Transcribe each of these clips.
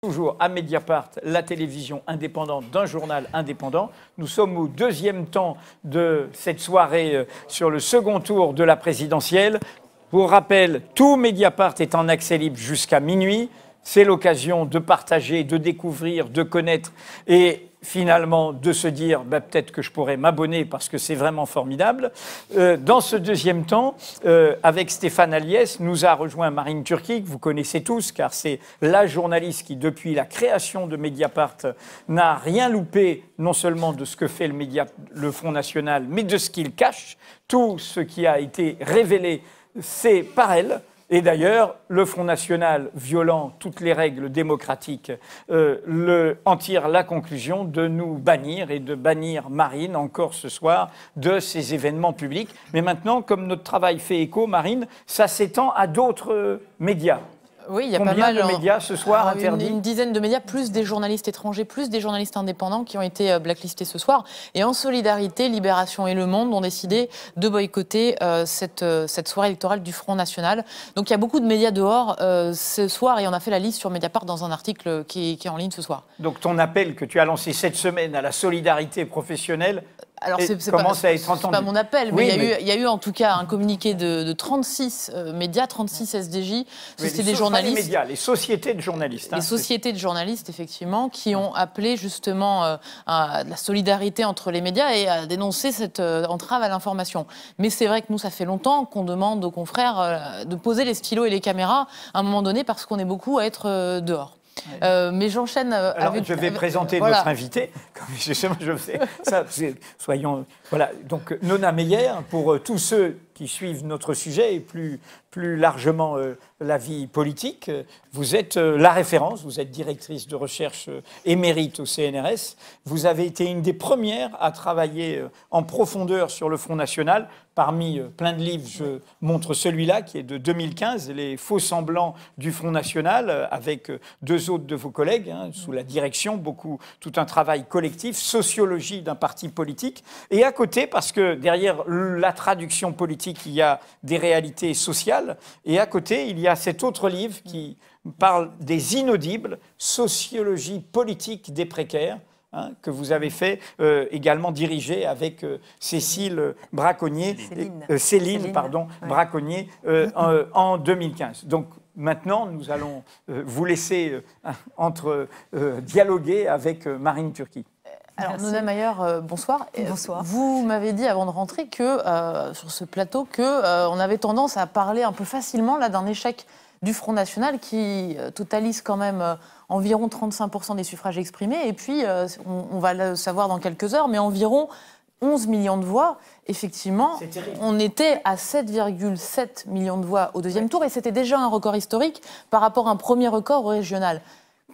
Toujours à Mediapart, la télévision indépendante d'un journal indépendant. Nous sommes au deuxième temps de cette soirée euh, sur le second tour de la présidentielle. Pour rappel, tout Mediapart est en accès libre jusqu'à minuit. C'est l'occasion de partager, de découvrir, de connaître et finalement de se dire bah, peut-être que je pourrais m'abonner parce que c'est vraiment formidable. Euh, dans ce deuxième temps, euh, avec Stéphane Alliès, nous a rejoint Marine Turquie, que vous connaissez tous, car c'est la journaliste qui, depuis la création de Mediapart, n'a rien loupé, non seulement de ce que fait le, le Front National, mais de ce qu'il cache. Tout ce qui a été révélé, c'est par elle. Et d'ailleurs, le Front National violant toutes les règles démocratiques euh, en tire la conclusion de nous bannir et de bannir Marine encore ce soir de ces événements publics. Mais maintenant, comme notre travail fait écho, Marine, ça s'étend à d'autres euh, médias. Oui, il y a pas mal de hein. médias ce soir ah, une, interdits Une dizaine de médias, plus des journalistes étrangers, plus des journalistes indépendants qui ont été euh, blacklistés ce soir. Et en solidarité, Libération et Le Monde ont décidé de boycotter euh, cette, euh, cette soirée électorale du Front National. Donc il y a beaucoup de médias dehors ce soir et on a fait la liste sur Mediapart dans un article qui est en ligne ce soir. Donc ton appel que tu as lancé cette semaine à la solidarité professionnelle alors, c'est pas, pas, mon appel, mais, il, y a Eu, en tout cas un communiqué de, de 36 euh, médias, 36 SDJ. C'était des journalistes. Les sociétés de journalistes. Hein. les sociétés de journalistes, effectivement, qui ont appelé justement euh, à la solidarité entre les médias et à dénoncer cette euh, entrave à l'information. Mais c'est vrai que nous, ça fait longtemps qu'on demande aux confrères de poser les stylos et les caméras à un moment donné parce qu'on est beaucoup à être dehors. Euh, mais j'enchaîne. Euh, Alors, je vais présenter notre invité, comme je, je ça. Soyons. Voilà, donc Nona Meyer, pour euh, tous ceux qui suivent notre sujet et plus, plus largement euh, la vie politique. Vous êtes euh, la référence, vous êtes directrice de recherche euh, émérite au CNRS. Vous avez été une des premières à travailler en profondeur sur le Front National. Parmi plein de livres, je montre celui-là qui est de 2015, Les faux semblants du Front National, avec deux autres de vos collègues, hein, sous la direction, beaucoup, tout un travail collectif, sociologie d'un parti politique. Et à côté, parce que derrière la traduction politique, qu'il y a des réalités sociales. Et à côté, il y a cet autre livre qui parle des inaudibles, sociologie politique des précaires. Hein, que vous avez fait euh, également diriger avec euh, Cécile Braconnier, Céline, euh, pardon, Braconnier en, 2015. Donc Maintenant, nous allons vous laisser entre dialoguer avec Marine Turquie. Alors, Merci. Nona euh, bonsoir. Euh, bonsoir. Vous m'avez dit avant de rentrer que, euh, sur ce plateau, que on avait tendance à parler un peu facilement là d'un échec du Front National qui totalise quand même environ 35% des suffrages exprimés. Et puis, on, va le savoir dans quelques heures, mais environ 11 millions de voix. Effectivement, on était à 7,7 millions de voix au deuxième tour et c'était déjà un record historique par rapport à un premier record régional.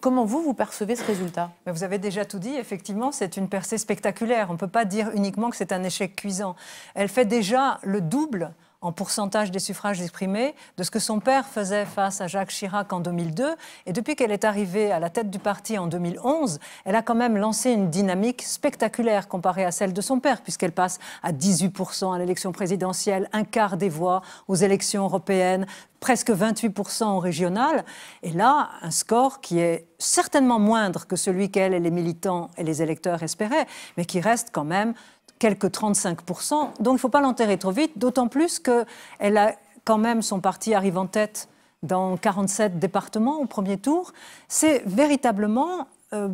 Comment vous, vous percevez ce résultat Vous avez déjà tout dit, effectivement, c'est une percée spectaculaire. On ne peut pas dire uniquement que c'est un échec cuisant. Elle fait déjà le double en pourcentage des suffrages exprimés de ce que son père faisait face à Jacques Chirac en 2002. Et depuis qu'elle est arrivée à la tête du parti en 2011, elle a quand même lancé une dynamique spectaculaire comparée à celle de son père, puisqu'elle passe à 18% à l'élection présidentielle, un quart des voix aux élections européennes, presque 28% aux régionales. Et là, un score qui est certainement moindre que celui qu'elle et les militants et les électeurs espéraient, mais qui reste quand même quelques 35%. Donc il ne faut pas l'enterrer trop vite, d'autant plus qu'elle a quand même son parti arrive en tête dans 47 départements au premier tour. C'est véritablement euh,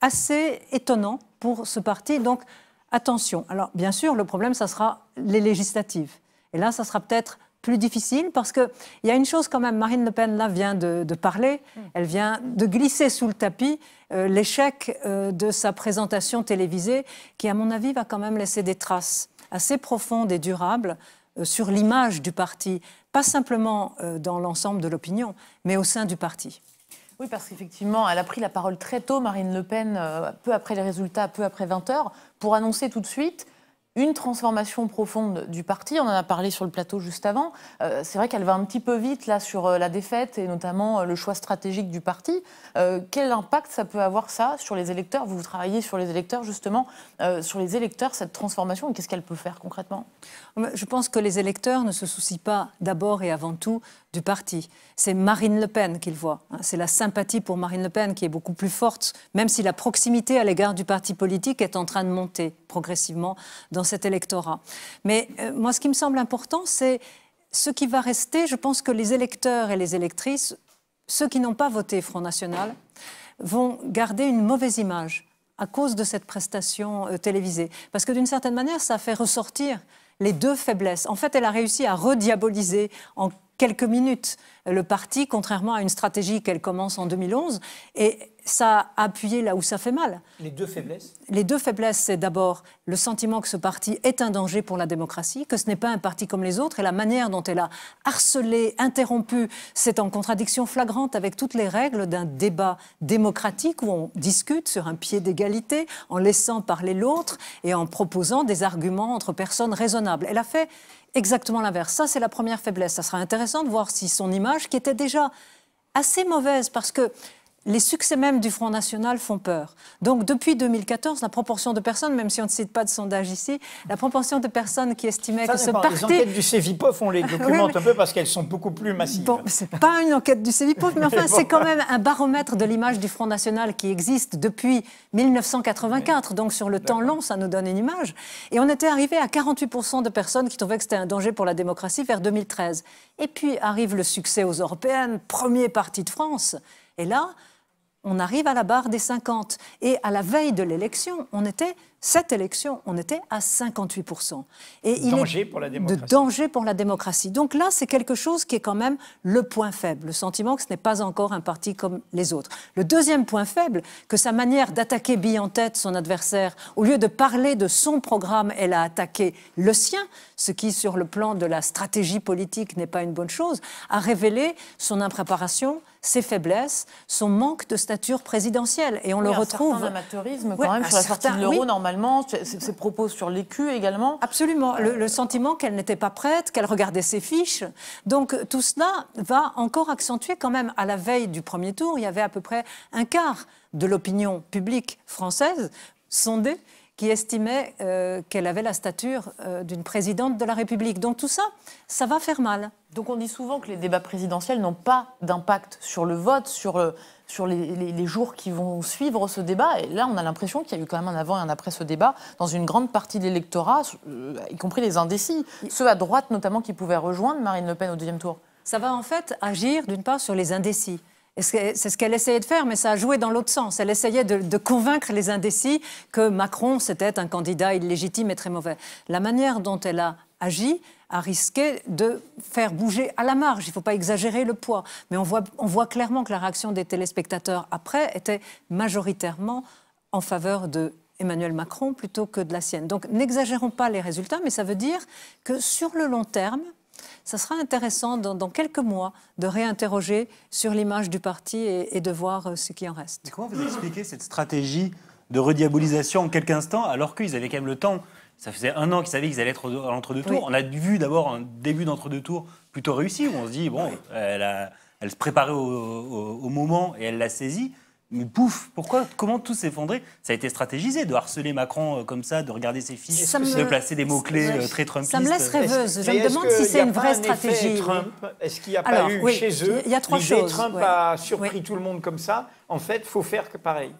assez étonnant pour ce parti. Donc attention. Alors bien sûr, le problème, ça sera les législatives. Et là, ça sera peut-être plus difficile parce qu'il y a une chose quand même, Marine Le Pen là vient de, parler, mm. elle vient de glisser sous le tapis euh, l'échec euh, de sa présentation télévisée qui à mon avis va quand même laisser des traces assez profondes et durables euh, sur l'image du parti, pas simplement dans l'ensemble de l'opinion, mais au sein du parti. Oui, parce qu'effectivement, elle a pris la parole très tôt, Marine Le Pen, peu après les résultats, peu après 20 heures, pour annoncer tout de suite une transformation profonde du parti. On en a parlé sur le plateau juste avant. Euh, c'est vrai qu'elle va un petit peu vite là sur euh, la défaite et notamment euh, le choix stratégique du parti. quel impact ça peut avoir ça sur les électeurs Vous travaillez sur les électeurs justement, sur les électeurs cette transformation qu'est-ce qu'elle peut faire concrètement Je pense que les électeurs ne se soucient pas d'abord et avant tout du parti. C'est Marine Le Pen qu'ils voient. Hein. C'est la sympathie pour Marine Le Pen qui est beaucoup plus forte, même si la proximité à l'égard du parti politique est en train de monter progressivement dans cet électorat. Mais euh, moi, ce qui me semble important, c'est ce qui va rester. Je pense que les électeurs et les électrices, ceux qui n'ont pas voté Front National, vont garder une mauvaise image à cause de cette prestation euh, télévisée. Parce que d'une certaine manière, ça fait ressortir les deux faiblesses. En fait, elle a réussi à rediaboliser en quelques minutes le parti, contrairement à une stratégie qu'elle commence en 2011. Et ça a appuyé là où ça fait mal. Les deux faiblesses Les deux faiblesses, c'est d'abord le sentiment que ce parti est un danger pour la démocratie, que ce n'est pas un parti comme les autres, et la manière dont elle a harcelé, interrompu, c'est en contradiction flagrante avec toutes les règles d'un débat démocratique où on discute sur un pied d'égalité, en laissant parler l'autre et en proposant des arguments entre personnes raisonnables. Elle a fait exactement l'inverse. Ça, c'est la première faiblesse. Ça sera intéressant de voir si son image, qui était déjà assez mauvaise, parce que les succès même du Front National font peur. Donc depuis 2014, la proportion de personnes, même si on ne cite pas de sondage ici, la proportion de personnes qui estimaient que ce parti... Les enquêtes du CEVIPOF, on les documente un peu parce qu'elles sont beaucoup plus massives. Bon, c'est pas une enquête du CEVIPOF, mais enfin, c'est quand même un baromètre de l'image du Front National qui existe depuis 1984. Donc sur le temps long, ça nous donne une image. Et on était arrivé à 48% de personnes qui trouvaient que c'était un danger pour la démocratie vers 2013. Et puis arrive le succès aux européennes, premier parti de France. Et là, on arrive à la barre des 50. Et à la veille de l'élection, on était cette élection, on était à 58%. Et il danger pour la démocratie. De danger pour la démocratie. Donc là, c'est quelque chose qui est quand même le point faible, le sentiment que ce n'est pas encore un parti comme les autres. Le deuxième point faible, que sa manière d'attaquer bille en tête son adversaire, au lieu de parler de son programme, elle a attaqué le sien, ce qui, sur le plan de la stratégie politique, n'est pas une bonne chose, a révélé son impréparation, ses faiblesses, son manque de stature présidentielle. Et on le retrouve. Un amateurisme quand même sur la sortie de l'euro, normalement ses propos sur l'écu également. Absolument, le sentiment qu'elle n'était pas prête, qu'elle regardait ses fiches. Donc tout cela va encore accentuer quand même à la veille du premier tour, il y avait à peu près un quart de l'opinion publique française sondée qui estimait euh, qu'elle avait la stature euh, d'une présidente de la République. Donc tout ça, ça va faire mal. Donc on dit souvent que les débats présidentiels n'ont pas d'impact sur le vote, sur, euh, les, jours qui vont suivre ce débat. Et là, on a l'impression qu'il y a eu quand même un avant et un après ce débat dans une grande partie de l'électorat, y compris les indécis, ceux à droite notamment qui pouvaient rejoindre Marine Le Pen au deuxième tour. Ça va en fait agir d'une part sur les indécis. C'est ce qu'elle essayait de faire, mais ça a joué dans l'autre sens. Elle essayait de, convaincre les indécis que Macron, c'était un candidat illégitime et très mauvais. La manière dont elle a agi a risqué de faire bouger à la marge. Il ne faut pas exagérer le poids. Mais on voit, on voit clairement que la réaction des téléspectateurs après était majoritairement en faveur de Emmanuel Macron plutôt que de la sienne. Donc n'exagérons pas les résultats, mais ça veut dire que sur le long terme, ça sera intéressant dans, quelques mois de réinterroger sur l'image du parti et, de voir euh, ce qui en reste. comment vous expliquez cette stratégie de rediabolisation en quelques instants, alors qu'ils avaient quand même le temps ça faisait un an qu'ils savaient qu'ils allaient être à l'entre-deux tours. On a vu d'abord un début d'entre-deux tours plutôt réussi, où on se dit, bon, elle, se préparait au moment et elle l'a saisi mais pouf, pourquoi, comment tout s'effondrer Ça a été stratégisé de harceler Macron euh, comme ça, de regarder ses fils, de placer des mots-clés euh, très trumpistes. Ça me laisse rêveuse. Je me demande si c'est une vraie stratégie. Est-ce qu'il n'y a pas eu chez eux Il y a trois choses. Trump a surpris tout le monde comme ça. En fait, faut faire que pareil.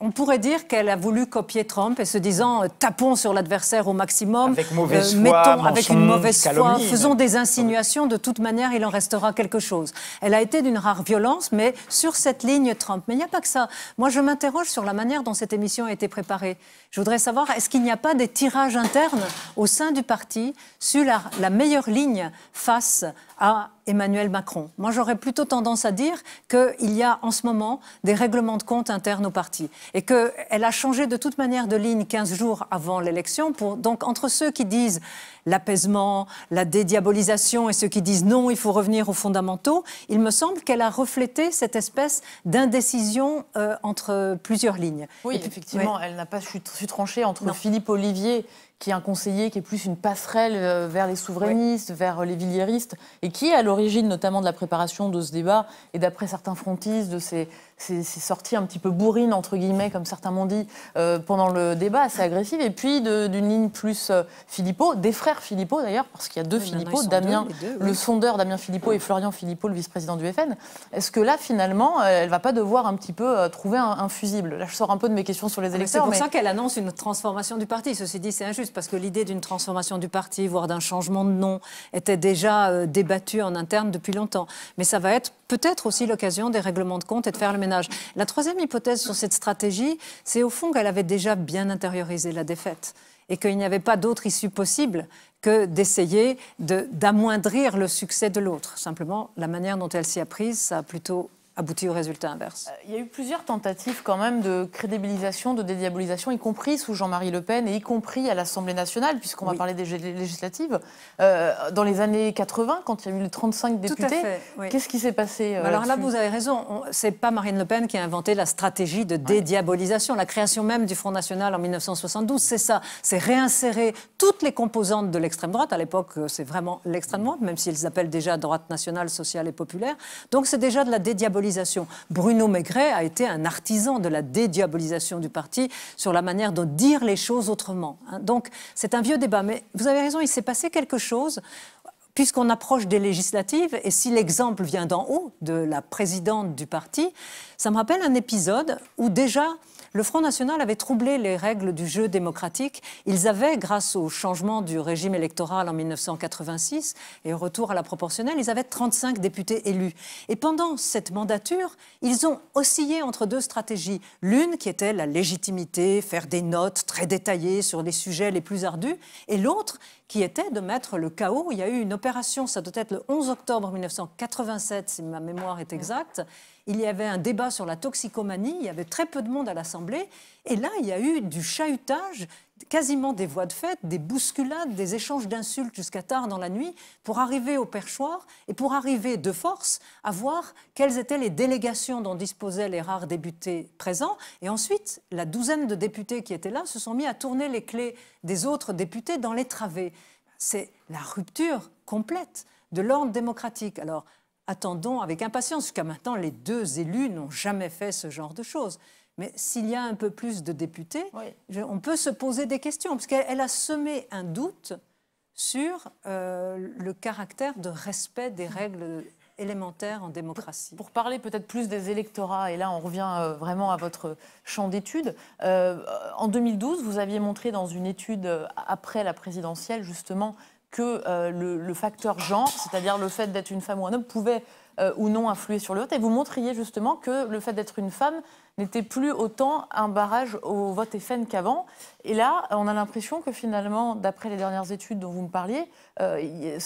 On pourrait dire qu'elle a voulu copier Trump et se disant euh, tapons sur l'adversaire au maximum, euh, mettons avec une mauvaise foi, faisons des insinuations. De toute manière, il en restera quelque chose. Elle a été d'une rare violence, mais sur cette ligne Trump. Mais il n'y a pas que ça. Moi, je m'interroge sur la manière dont cette émission a été préparée. Je voudrais savoir est-ce qu'il n'y a pas des tirages internes au sein du parti sur la meilleure ligne face à Emmanuel Macron. Moi, j'aurais plutôt tendance à dire qu'il y a en ce moment des règlements de compte internes au partis et qu'elle a changé de toute manière de ligne 15 jours avant l'élection. Donc, entre ceux qui disent l'apaisement, la dédiabolisation et ceux qui disent non, il faut revenir aux fondamentaux, il me semble qu'elle a reflété cette espèce d'indécision euh, entre plusieurs lignes. Oui, effectivement, elle n'a pas su, trancher entre Philippe Olivier, qui est un conseiller, qui est plus une passerelle euh, vers les souverainistes, vers les villiéristes, et qui est à l'origine notamment de la préparation de ce débat et d'après certains frontistes, de ces, c'est sorti un petit peu bourrine, entre guillemets, comme certains m'ont dit, euh, pendant le débat, assez agressif, Et puis d'une ligne plus Philippot, euh, des frères Philippot d'ailleurs, parce qu'il y a deux Damien, le sondeur Damien Philippot et Florian Philippot, le vice-président du FN. Est-ce que là, finalement, euh, elle va pas devoir un petit peu trouver un, fusible Là, je sors un peu de mes questions sur les ah, électeurs. c'est pour ça qu'elle annonce une transformation du parti. Ceci dit, c'est injuste, parce que l'idée d'une transformation du parti, voire d'un changement de nom, était déjà débattue en interne depuis longtemps. Mais ça va être peut-être aussi l'occasion des règlements de compte et de faire le ménage. La troisième hypothèse sur cette stratégie, c'est au fond qu'elle avait déjà bien intériorisé la défaite et qu'il n'y avait pas d'autre issue possible que d'essayer d'amoindrir le succès de l'autre. Simplement, la manière dont elle s'y a prise, ça a plutôt abouti au résultat inverse. Euh, il y a eu plusieurs tentatives quand même de crédibilisation, de dédiabolisation, y compris sous Jean-Marie Le Pen et y compris à l'Assemblée nationale, puisqu'on va parler des législatives. Euh, dans les années 80, quand il y a eu les 35 députés, qu'est-ce qui s'est passé euh, Alors là, vous avez raison. C'est pas Marine Le Pen qui a inventé la stratégie de dédiabolisation. La création même du Front National en 1972, c'est ça. C'est réinsérer toutes les composantes de l'extrême droite. À l'époque, c'est vraiment l'extrême droite, même s'ils appellent déjà droite nationale, sociale et populaire. Donc c'est déjà de la dédiabolisation Bruno Maigret a été un artisan de la dédiabolisation du parti sur la manière de dire les choses autrement. Hein. Donc c'est un vieux débat. Mais vous avez raison, il s'est passé quelque chose puisqu'on approche des législatives, et si l'exemple vient d'en haut, de la présidente du parti, ça me rappelle un épisode où déjà le Front National avait troublé les règles du jeu démocratique. Ils avaient, grâce au changement du régime électoral en 1986 et au retour à la proportionnelle, ils avaient 35 députés élus. Et pendant cette mandature, ils ont oscillé entre deux stratégies. L'une qui était la légitimité, faire des notes très détaillées sur les sujets les plus ardus, et l'autre qui était de mettre le chaos. Il y a eu une opération, ça doit être le 11 octobre 1987, si ma mémoire est exacte. Il y avait un débat sur la toxicomanie, il y avait très peu de monde à l'Assemblée. Et là, il y a eu du chahutage quasiment des voies de fête, des bousculades, des échanges d'insultes jusqu'à tard dans la nuit pour arriver au perchoir et pour arriver de force à voir quelles étaient les délégations dont disposaient les rares députés présents. Et ensuite, la douzaine de députés qui étaient là se sont mis à tourner les clés des autres députés dans les travées. C'est la rupture complète de l'ordre démocratique. Alors, attendons avec impatience. Jusqu'à maintenant, les deux élus n'ont jamais fait ce genre de choses. Mais s'il y a un peu plus de députés, on peut se poser des questions, parce qu'elle a semé un doute sur euh, le caractère de respect des règles élémentaires en démocratie. Pour, parler peut-être plus des électorats, et là on revient euh, vraiment à votre champ d'étude. Euh, en 2012, vous aviez montré dans une étude après la présidentielle justement que le, le, facteur genre, c'est-à-dire le fait d'être une femme ou un homme, pouvait ou non influer sur le vote, et vous montriez justement que le fait d'être une femme n'était plus autant un barrage au vote FN qu'avant. Et là, on a l'impression que finalement, d'après les dernières études dont vous me parliez, euh,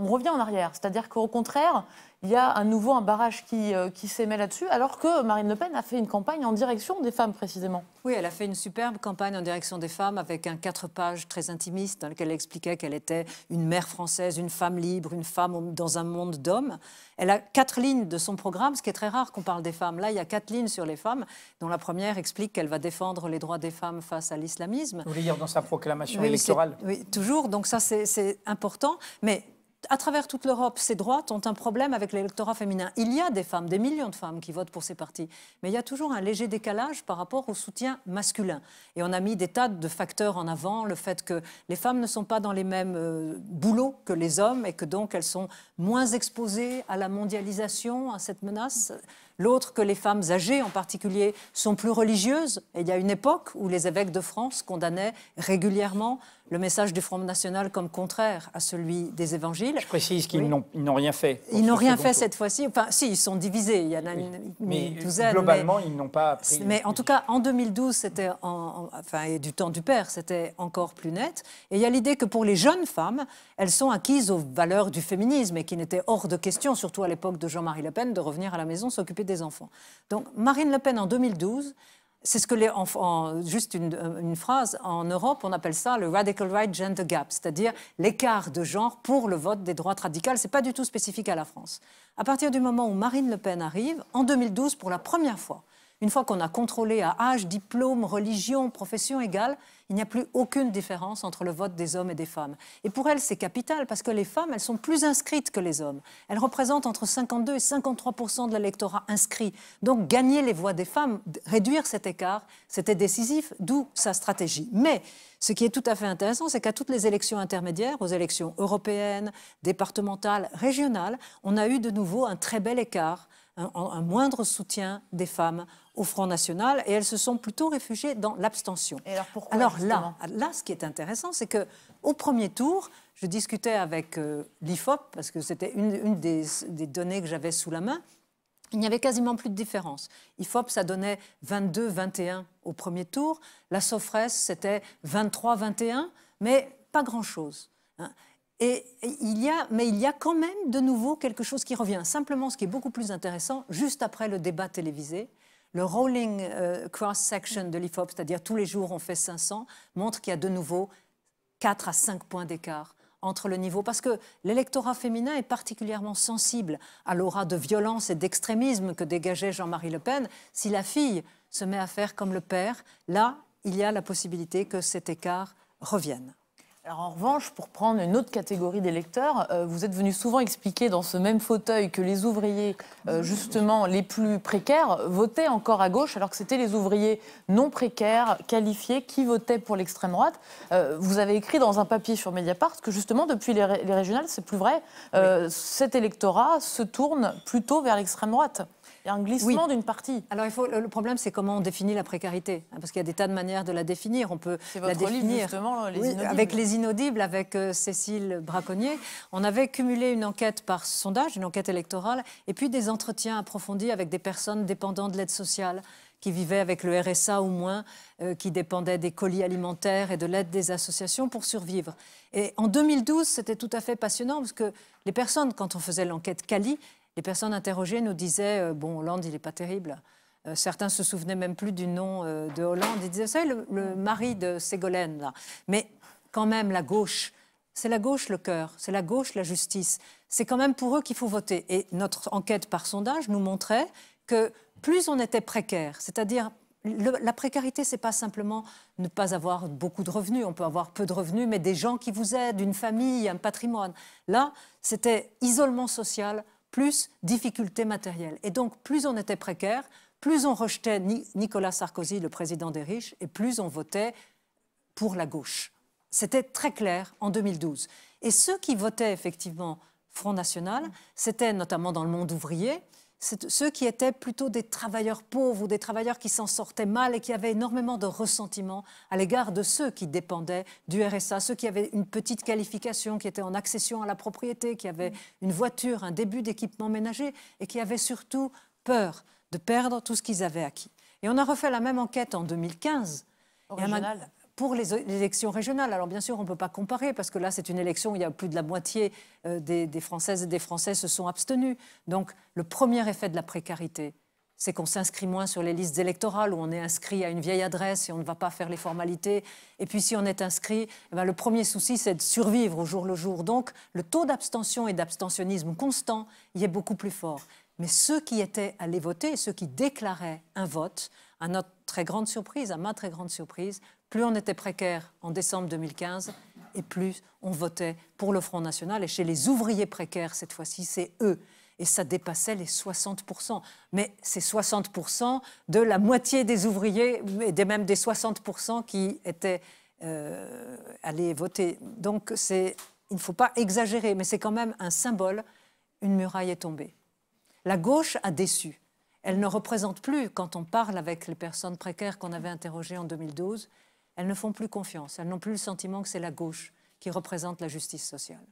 on revient en arrière. C'est-à-dire qu'au contraire, il y a un nouveau un barrage qui, euh, qui s'émet là-dessus, alors que Marine Le Pen a fait une campagne en direction des femmes, précisément. Oui, elle a fait une superbe campagne en direction des femmes avec un quatre pages très intimiste dans lequel elle expliquait qu'elle était une mère française, une femme libre, une femme dans un monde d'hommes. Elle a quatre lignes de son programme, ce qui est très rare qu'on parle des femmes. Là, il y a quatre lignes sur les femmes dont la première explique qu'elle va défendre les droits des femmes face à l'islamisme. Vous dans sa proclamation électorale. Oui, toujours. Donc ça, c'est important. Mais à travers toute l'Europe, ces droites ont un problème avec l'électorat féminin. Il y a des femmes, des millions de femmes qui votent pour ces partis, mais il y a toujours un léger décalage par rapport au soutien masculin. Et on a mis des tas de facteurs en avant, le fait que les femmes ne sont pas dans les mêmes euh, boulots que les hommes et que donc elles sont moins exposées à la mondialisation, à cette menace l'autre que les femmes âgées en particulier sont plus religieuses. Et il y a une époque où les évêques de France condamnaient régulièrement le message du Front National comme contraire à celui des évangiles. Je précise qu'ils n'ont rien fait. Ils n'ont rien fait cette fois-ci. Enfin, si, ils sont divisés. Il y en a mais euh, Globalement, ils n'ont pas appris. Mais en tout cas, en 2012, c'était, enfin, et du temps du père, c'était encore plus net. Et il y a l'idée que pour les jeunes femmes, elles sont acquises aux valeurs du féminisme et qu'il n'était hors de question, surtout à l'époque de Jean-Marie Le Pen, de revenir à la maison s'occuper des enfants. Donc Marine Le Pen en 2012, c'est ce que les enfants, juste euh, une, phrase, en Europe, on appelle ça le radical right gender gap, c'est-à-dire l'écart de genre pour le vote des droites radicales. C'est pas du tout spécifique à la France. À partir du moment où Marine Le Pen arrive, en 2012, pour la première fois, une fois qu'on a contrôlé à âge, diplôme, religion, profession égale, il n'y a plus aucune différence entre le vote des hommes et des femmes. Et pour elle, c'est capital, parce que les femmes, elles sont plus inscrites que les hommes. Elles représentent entre 52 et 53 de l'électorat inscrit. Donc gagner les voix des femmes, réduire cet écart, c'était décisif, d'où sa stratégie. Mais ce qui est tout à fait intéressant, c'est qu'à toutes les élections intermédiaires, aux élections européennes, départementales, régionales, on a eu de nouveau un très bel écart un, moindre soutien des femmes au Front National et elles se sont plutôt réfugiées dans l'abstention. alors pourquoi Alors là, là, ce qui est intéressant, c'est que au premier tour, je discutais avec euh, l'IFOP parce que c'était une, des, données que j'avais sous la main. Il n'y avait quasiment plus de différence. IFOP, ça donnait 22-21 au premier tour. La Sofres, c'était 23-21, mais pas grand-chose. Hein il mais il y a quand même de nouveau quelque chose qui revient. Simplement, ce qui est beaucoup plus intéressant, juste après le débat télévisé, le rolling euh, cross-section de l'IFOP, c'est-à-dire tous les jours on fait 500, montre qu'il y a de nouveau 4 à 5 points d'écart entre le niveau, parce que l'électorat féminin est particulièrement sensible à l'aura de violence et d'extrémisme que dégageait Jean-Marie Le Pen. Si la fille se met à faire comme le père, là, il y a la possibilité que cet écart revienne. Alors en revanche, pour prendre une autre catégorie d'électeurs, euh, vous êtes venu souvent expliquer dans ce même fauteuil que les ouvriers, euh, justement les plus précaires, votaient encore à gauche, alors que c'était les ouvriers non précaires, qualifiés, qui votaient pour l'extrême droite. Euh, vous avez écrit dans un papier sur Mediapart que justement depuis les, régionales, c'est plus vrai, cet électorat se tourne plutôt vers l'extrême droite. Il y a un glissement d'une partie. Alors, il faut, le problème, c'est comment on définit la précarité. Hein, parce qu'il y a des tas de manières de la définir. On peut votre la définir. justement, les Avec les inaudibles, avec euh, Cécile Braconnier. On avait cumulé une enquête par sondage, une enquête électorale, et puis des entretiens approfondis avec des personnes dépendantes de l'aide sociale qui vivaient avec le RSA au moins, euh, qui dépendaient des colis alimentaires et de l'aide des associations pour survivre. Et en 2012, c'était tout à fait passionnant parce que les personnes, quand on faisait l'enquête Cali, les personnes interrogées nous disaient euh, bon, Hollande, il n'est pas terrible. Euh, certains se souvenaient même plus du nom euh, de Hollande. Ils disaient c'est le, mari de Ségolène. Mais quand même, la gauche, c'est la gauche le cœur, c'est la gauche la justice. C'est quand même pour eux qu'il faut voter. Et notre enquête par sondage nous montrait que plus on était précaire, c'est-à-dire la précarité, c'est pas simplement ne pas avoir beaucoup de revenus. On peut avoir peu de revenus, mais des gens qui vous aident, une famille, un patrimoine. Là, c'était isolement social, plus difficultés matérielles. Et donc, plus on était précaire, plus on rejetait Nicolas Sarkozy, le président des riches, et plus on votait pour la gauche. C'était très clair en 2012. Et ceux qui votaient effectivement Front National, c'était notamment dans le monde ouvrier, ceux qui étaient plutôt des travailleurs pauvres ou des travailleurs qui s'en sortaient mal et qui avaient énormément de ressentiments à l'égard de ceux qui dépendaient du RSA, ceux qui avaient une petite qualification, qui étaient en accession à la propriété, qui avaient une voiture, un début d'équipement ménager et qui avaient surtout peur de perdre tout ce qu'ils avaient acquis. Et on a refait la même enquête en 2015 pour les élections régionales. Alors bien sûr, on ne peut pas comparer parce que là, c'est une élection où il y a plus de la moitié euh, des, Françaises et des Français se sont abstenus. Donc le premier effet de la précarité, c'est qu'on s'inscrit moins sur les listes électorales où on est inscrit à une vieille adresse et on ne va pas faire les formalités. Et puis si on est inscrit, eh ben, le premier souci, c'est de survivre au jour le jour. Donc le taux d'abstention et d'abstentionnisme constant y est beaucoup plus fort. Mais ceux qui étaient allés voter, ceux qui déclaraient un vote, à notre très grande surprise, à ma très grande surprise, plus on était précaire en décembre 2015 et plus on votait pour le Front National. Et chez les ouvriers précaires, cette fois-ci, c'est eux. Et ça dépassait les 60%. Mais c'est 60% de la moitié des ouvriers, et même des 60% qui étaient euh, allés voter. Donc il ne faut pas exagérer, mais c'est quand même un symbole. Une muraille est tombée. La gauche a déçu. Elles ne représentent plus, quand on parle avec les personnes précaires qu'on avait interrogées en 2012, elles ne font plus confiance, elles n'ont plus le sentiment que c'est la gauche qui représente la justice sociale.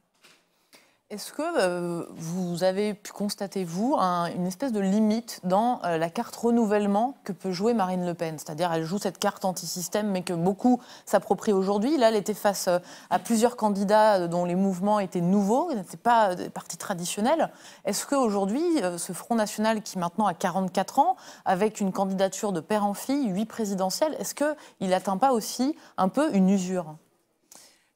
Est-ce que euh, vous avez pu constater, vous, une espèce de limite dans euh, la carte renouvellement que peut jouer Marine Le Pen C'est-à-dire, elle joue cette carte anti-système, mais que beaucoup s'approprient aujourd'hui. Là, elle était face euh, à plusieurs candidats dont les mouvements étaient nouveaux, n'étaient pas des partis traditionnels. Est-ce qu'aujourd'hui, ce Front National qui maintenant a 44 ans, avec une candidature de père en fille, huit présidentielles, est-ce qu'il n'atteint pas aussi un peu une usure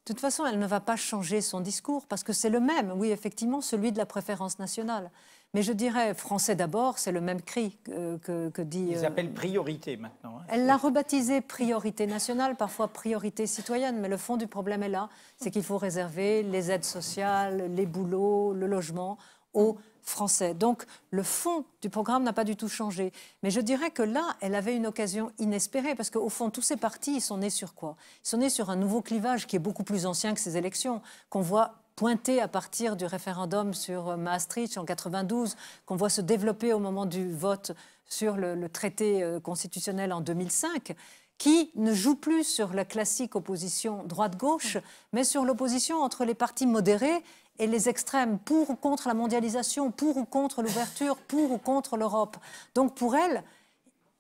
de toute façon, elle ne va pas changer son discours parce que c'est le même, oui, effectivement, celui de la préférence nationale. Mais je dirais français d'abord, c'est le même cri que, dit. Ils euh, appellent priorité maintenant. Hein. Elle l'a rebaptisé priorité nationale, parfois priorité citoyenne, mais le fond du problème est là c'est qu'il faut réserver les aides sociales, les boulots, le logement aux français. Donc le fond du programme n'a pas du tout changé. Mais je dirais que là, elle avait une occasion inespérée, parce qu'au fond, tous ces partis, ils sont nés sur quoi Ils sont nés sur un nouveau clivage qui est beaucoup plus ancien que ces élections, qu'on voit pointer à partir du référendum sur Maastricht en 92, qu'on voit se développer au moment du vote sur le, le, traité euh, constitutionnel en 2005, qui ne joue plus sur la classique opposition droite-gauche, mais sur l'opposition entre les partis modérés et les extrêmes, pour ou contre la mondialisation, pour ou contre l'ouverture, pour ou contre l'Europe. Donc pour elle,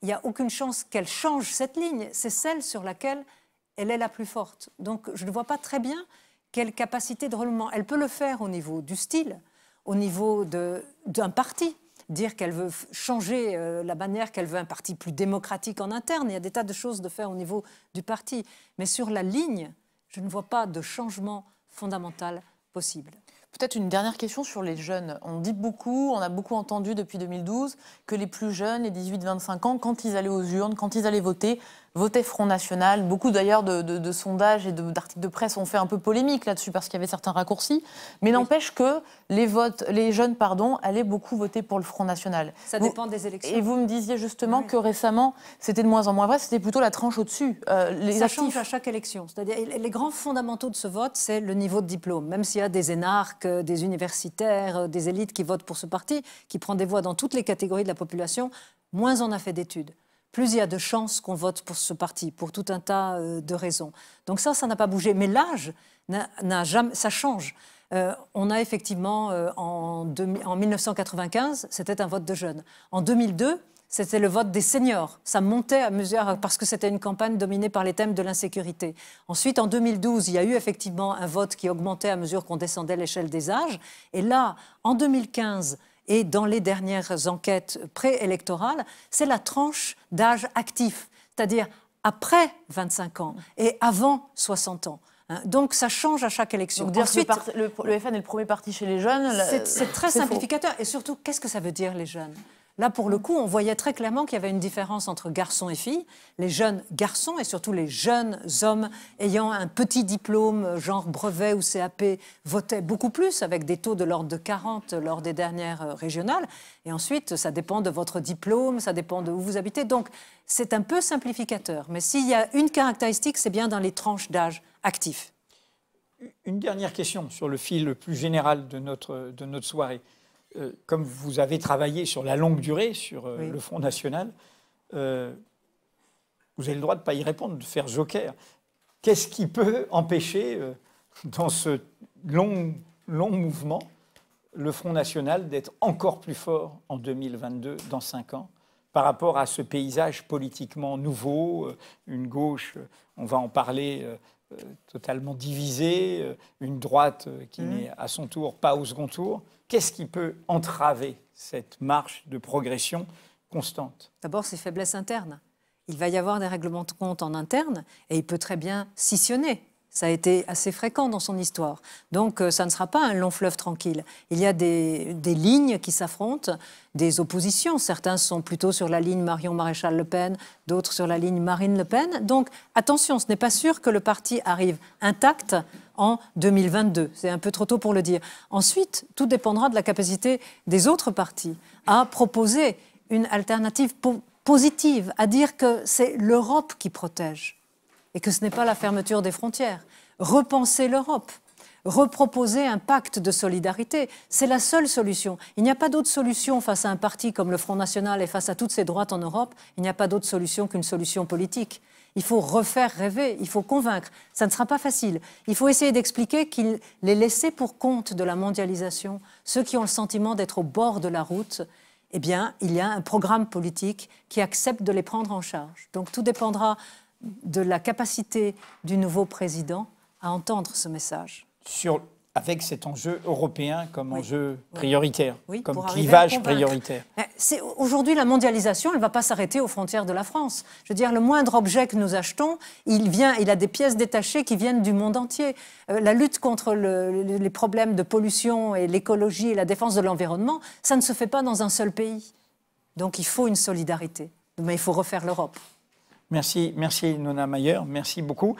il n'y a aucune chance qu'elle change cette ligne. C'est celle sur laquelle elle est la plus forte. Donc je ne vois pas très bien quelle capacité de roulement Elle peut le faire au niveau du style, au niveau d'un parti, dire qu'elle veut changer euh, la manière qu'elle veut un parti plus démocratique en interne. Il y a des tas de choses de faire au niveau du parti. Mais sur la ligne, je ne vois pas de changement fondamental possible. Peut-être une dernière question sur les jeunes. On dit beaucoup, on a beaucoup entendu depuis 2012 que les plus jeunes, les 18-25 ans, quand ils allaient aux urnes, quand ils allaient voter, votait Front National. Beaucoup d'ailleurs de, sondages et d'articles de, presse ont fait un peu polémique là-dessus parce qu'il y avait certains raccourcis. Mais n'empêche que les, votes, les jeunes pardon, allaient beaucoup voter pour le Front National. Ça dépend des élections. Et vous me disiez justement que récemment, c'était de moins en moins vrai, c'était plutôt la tranche au-dessus. Euh, Ça change à chaque élection. C'est-à-dire les grands fondamentaux de ce vote, c'est le niveau de diplôme. Même s'il y a des énarques, euh, des universitaires, euh, des élites qui votent pour ce parti, qui prend des voix dans toutes les catégories de la population, moins on a fait d'études plus il y a de chances qu'on vote pour ce parti, pour tout un tas euh, de raisons. Donc ça, ça n'a pas bougé. Mais l'âge, ça change. Euh, on a effectivement, euh, en, en 1995, c'était un vote de jeunes. En 2002, c'était le vote des seniors. Ça montait à mesure parce que c'était une campagne dominée par les thèmes de l'insécurité. Ensuite, en 2012, il y a eu effectivement un vote qui augmentait à mesure qu'on descendait l'échelle des âges. Et là, en 2015, et dans les dernières enquêtes préélectorales, c'est la tranche d'âge actif, c'est-à-dire après 25 ans et avant 60 ans. Hein. Donc ça change à chaque élection. le, FN est le premier parti chez les jeunes, c'est très simplificateur. Et surtout, qu'est-ce que ça veut dire les jeunes Là, pour le coup, on voyait très clairement qu'il y avait une différence entre garçons et filles. Les jeunes garçons et surtout les jeunes hommes ayant un petit diplôme, euh, genre brevet ou CAP, votaient beaucoup plus, avec des taux de l'ordre de 40 lors des dernières euh, régionales. Et ensuite, ça dépend de votre diplôme, ça dépend de où vous habitez. Donc, c'est un peu simplificateur. Mais s'il y a une caractéristique, c'est bien dans les tranches d'âge actifs. Une dernière question sur le fil plus général de notre, de notre soirée. Euh, comme vous avez travaillé sur la longue durée, sur euh, le Front National, euh, vous avez le droit de ne pas y répondre, de faire joker. Qu'est-ce qui peut empêcher, dans ce long, long mouvement, le Front National d'être encore plus fort en 2022, dans cinq ans, par rapport à ce paysage politiquement nouveau, une gauche, on va en parler euh, totalement divisée, euh, une droite euh, qui mmh. n'est à son tour pas au second tour. Qu'est-ce qui peut entraver cette marche de progression constante D'abord, ses faiblesses internes. Il va y avoir des règlements de compte en interne et il peut très bien scissionner ça a été assez fréquent dans son histoire. Donc euh, ça ne sera pas un long fleuve tranquille. Il y a des, lignes qui s'affrontent, des oppositions. Certains sont plutôt sur la ligne Marion Maréchal Le Pen, d'autres sur la ligne Marine Le Pen. Donc attention, ce n'est pas sûr que le parti arrive intact en 2022. C'est un peu trop tôt pour le dire. Ensuite, tout dépendra de la capacité des autres partis à proposer une alternative positive, à dire que c'est l'Europe qui protège et que ce n'est pas la fermeture des frontières. Repenser l'Europe, reproposer un pacte de solidarité, c'est la seule solution. Il n'y a pas d'autre solution face à un parti comme le Front National et face à toutes ces droites en Europe, il n'y a pas d'autre solution qu'une solution politique. Il faut refaire rêver, il faut convaincre. Ça ne sera pas facile. Il faut essayer d'expliquer qu'il les laisser pour compte de la mondialisation, ceux qui ont le sentiment d'être au bord de la route, eh bien, il y a un programme politique qui accepte de les prendre en charge. Donc tout dépendra de la capacité du nouveau président à entendre ce message. avec cet enjeu européen comme enjeu prioritaire, comme clivage prioritaire. Aujourd'hui, la mondialisation, elle ne va pas s'arrêter aux frontières de la France. Je veux dire, le moindre objet que nous achetons, il, vient, il a des pièces détachées qui viennent du monde entier. Euh, la lutte contre les problèmes de pollution et l'écologie et la défense de l'environnement, ça ne se fait pas dans un seul pays. Donc il faut une solidarité. Mais il faut refaire l'Europe. Merci, merci Nona Mayer, merci beaucoup.